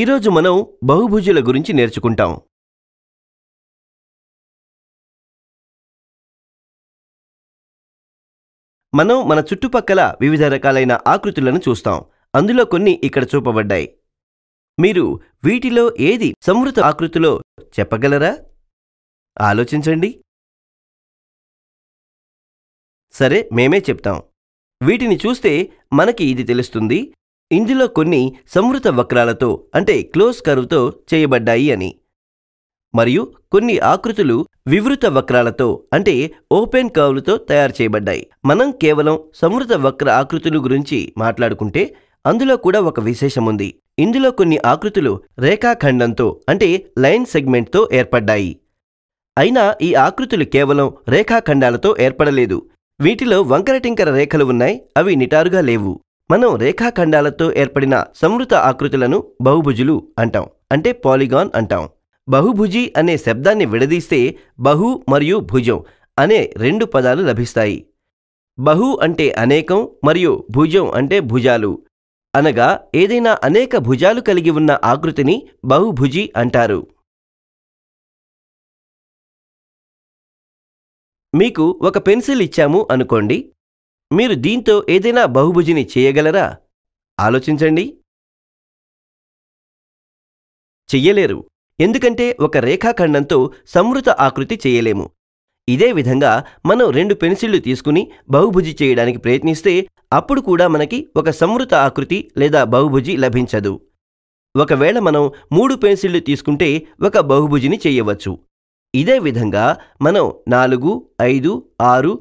ఈరోజు మనం బహుభుజుల గురించి నేర్చుకుంటాం మనం మన చుట్టుపక్కల వివిధ రకాలైన ఆకృతులను చూస్తాం అందులో కొన్ని ఇక్కడ చూపబడ్డాయి మీరు వీటిలో ఏది సంవృత ఆకృతిలో చెప్పగలరా ఆలోచించండి సరే మేమే చెప్తాం వీటిని చూస్తే మనకి ఇది తెలుస్తుంది ఇందులో కొన్ని సంవృత వక్రాలతో అంటే క్లోజ్ కరువుతో చేయబడ్డాయి అని మరియు కొన్ని ఆకృతులు వివృత వక్రాలతో అంటే ఓపెన్ కర్వ్లతో తయారు చేయబడ్డాయి మనం కేవలం సంవృత వక్ర ఆకృతులు గురించి మాట్లాడుకుంటే అందులో కూడా ఒక విశేషముంది ఇందులో కొన్ని ఆకృతులు రేఖాఖండంతో అంటే లైన్ సెగ్మెంట్తో ఏర్పడ్డాయి అయినా ఈ ఆకృతులు కేవలం రేఖాఖండాలతో ఏర్పడలేదు వీటిలో వంకరటింకర రేఖలు ఉన్నాయి అవి నిటారుగా లేవు మనం రేఖాఖండాలతో ఏర్పడిన సమృత ఆకృతులను బహుభుజులు అంటాం అంటే పాలిగాన్ అంటాం బహుభుజి అనే శబ్దాన్ని విడదీస్తే బహు మరియు భుజం అనే రెండు పదాలు లభిస్తాయి బహు అంటే అనేకం మరియు భుజం అంటే భుజాలు అనగా ఏదైనా అనేక భుజాలు కలిగి ఉన్న ఆకృతిని బహుభుజి అంటారు మీకు ఒక పెన్సిల్ ఇచ్చాము అనుకోండి మీరు దీంతో ఏదైనా బహుభుజిని చేయగలరా ఆలోచించండి చెయ్యలేరు ఎందుకంటే ఒక రేఖాఖండంతో సమృత ఆకృతి చేయలేము ఇదే విధంగా మనం రెండు పెన్సిళ్లు తీసుకుని బహుభుజి చేయడానికి ప్రయత్నిస్తే అప్పుడు కూడా మనకి ఒక సమృత ఆకృతి లేదా బహుభుజి లభించదు ఒకవేళ మనం మూడు పెన్సిళ్లు తీసుకుంటే ఒక బహుభుజిని చేయవచ్చు ఇదే విధంగా మనం నాలుగు ఐదు ఆరు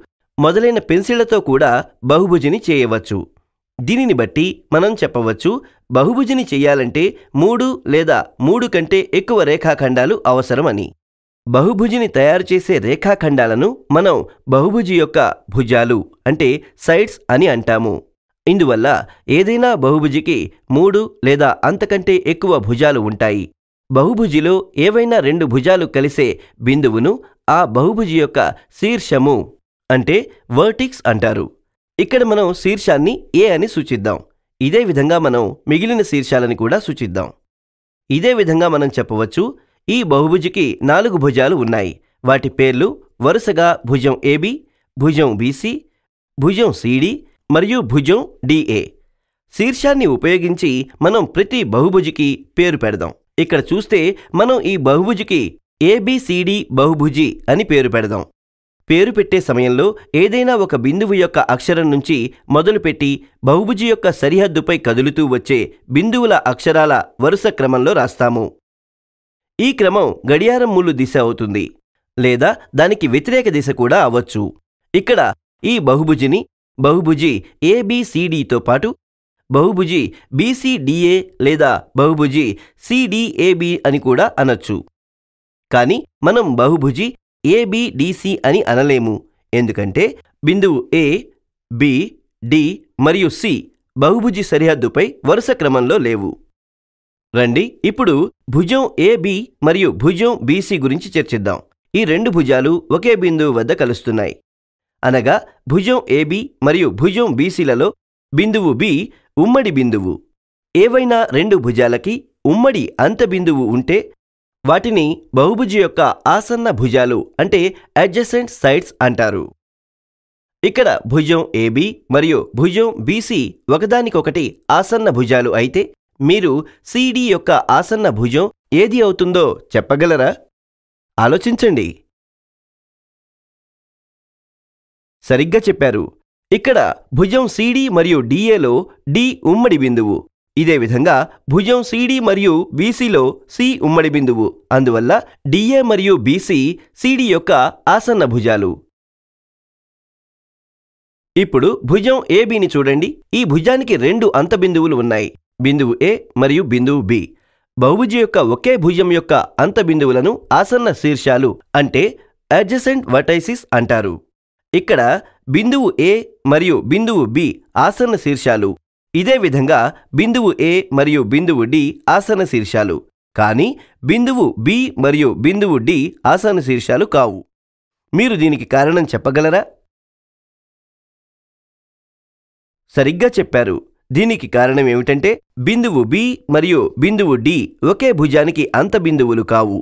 మొదలైన పెన్సిళ్లతో కూడా బహుభుజిని చేయవచ్చు దీనిని బట్టి మనం చెప్పవచ్చు బహుభుజిని చేయాలంటే మూడు లేదా మూడు కంటే ఎక్కువ రేఖాఖండాలు అవసరమని బహుభుజిని తయారు చేసే రేఖాఖండాలను మనం బహుభుజి యొక్క భుజాలు అంటే సైడ్స్ అని అంటాము ఇందువల్ల ఏదైనా బహుభుజికి మూడు లేదా అంతకంటే ఎక్కువ భుజాలు ఉంటాయి బహుభుజిలో ఏవైనా రెండు భుజాలు కలిసే బిందువును ఆ బహుభుజి యొక్క శీర్షము అంటే వర్టిక్స్ అంటారు ఇక్కడ మనం శీర్షాన్ని ఏ అని సూచిద్దాం ఇదే విధంగా మనం మిగిలిన శీర్షాలని కూడా సూచిద్దాం ఇదే విధంగా మనం చెప్పవచ్చు ఈ బహుభుజికి నాలుగు భుజాలు ఉన్నాయి వాటి పేర్లు వరుసగా భుజం ఏబి భుజం బీసీ భుజం సిడి మరియు భుజం డిఏ శీర్షాన్ని ఉపయోగించి మనం ప్రతి బహుభుజికి పేరు పెడదాం ఇక్కడ చూస్తే మనం ఈ బహుభుజికి ఏబిసిడి బహుభుజి అని పేరు పెడదాం పేరు పెట్టే సమయంలో ఏదైనా ఒక బిందువు యొక్క అక్షరం నుంచి మొదలుపెట్టి బహుభుజి యొక్క సరిహద్దుపై కదులుతూ వచ్చే బిందువుల అక్షరాల వరుస క్రమంలో రాస్తాము ఈ క్రమం గడియారం ముళ్ళు దిశ అవుతుంది లేదా దానికి వ్యతిరేక దిశ కూడా అవ్వచ్చు ఇక్కడ ఈ బహుభుజిని బహుభుజి ఏబిసిడితో పాటు బహుభుజి బీసీడిఏ లేదా బహుభుజి సిడిఏబి అని కూడా అనొచ్చు కానీ మనం బహుభుజి ఏబిడిసి అని అనలేము ఎందుకంటే బిందువు ఏ బి డి మరియు సి బహుభుజి సరిహద్దుపై వరుస క్రమంలో లేవు రండి ఇప్పుడు భుజం ఏబి మరియు భుజం బీసీ గురించి చర్చిద్దాం ఈ రెండు భుజాలు ఒకే బిందువు వద్ద కలుస్తున్నాయి అనగా భుజం ఏబి మరియు భుజం బీసీలలో బిందువు బి ఉమ్మడి బిందువు ఏవైనా రెండు భుజాలకి ఉమ్మడి అంత బిందువు ఉంటే వాటిని బహుభుజి యొక్క ఆసన్న భుజాలు అంటే అడ్జసెంట్ సైడ్స్ అంటారు ఇక్కడ భుజం ఏబి మరియు భుజం బీసీ ఒకదానికొకటి ఆసన్న భుజాలు అయితే మీరు సిడి యొక్క ఆసన్న భుజం ఏది అవుతుందో చెప్పగలరా ఆలోచించండి సరిగ్గా చెప్పారు ఇక్కడ భుజం సిడి మరియు డిఏలో డి ఉమ్మడి బిందువు ఇదే విధంగా భుజం సిడి మరియు బీసీలో సి ఉమ్మడి బిందువు అందువల్ల డిఏ మరియు బీసీ సిడి యొక్క ఆసన్న భుజాలు ఇప్పుడు భుజం ఏబీని చూడండి ఈ భుజానికి రెండు అంత బిందువులు ఉన్నాయి బిందువు ఏ మరియు బిందువు బి బహుభుజ యొక్క ఒకే భుజం యొక్క అంత బిందువులను ఆసన్న శీర్షాలు అంటే అడ్జసెంట్ వటైసిస్ అంటారు ఇక్కడ బిందువు ఏ మరియు బిందువు బి ఆసన్న శీర్షాలు ఇదే విధంగా బిందువు ఏ మరియు బిందువు డి ఆసన శీర్షాలు కానీ బిందువు బి మరియు బిందువు డి ఆసన శీర్షాలు కావు మీరు దీనికి కారణం చెప్పగలరా సరిగ్గా చెప్పారు దీనికి కారణం ఏమిటంటే బిందువు బి మరియు బిందువు డి ఒకే భుజానికి అంత బిందువులు కావు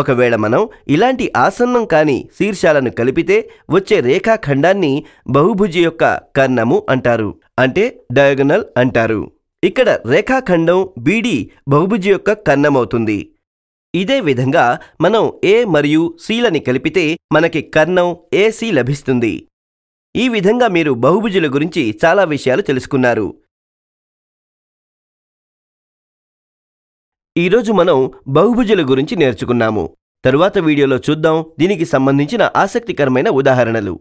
ఒకవేళ మనం ఇలాంటి ఆసన్నం కాని శీర్షాలను కలిపితే వచ్చే రేఖాఖండాన్ని బహుభుజి యొక్క కర్ణము అంటారు అంటే డయాగనల్ అంటారు ఇక్కడ రేఖాఖండం బీడి బహుభుజి యొక్క కర్ణమవుతుంది ఇదే విధంగా మనం ఏ మరియు సీలని కలిపితే మనకి కర్ణం ఏసీ లభిస్తుంది ఈ విధంగా మీరు బహుభుజుల గురించి చాలా విషయాలు తెలుసుకున్నారు ఈరోజు మనం బహుభుజుల గురించి నేర్చుకున్నాము తరువాత వీడియోలో చూద్దాం దీనికి సంబంధించిన ఆసక్తికరమైన ఉదాహరణలు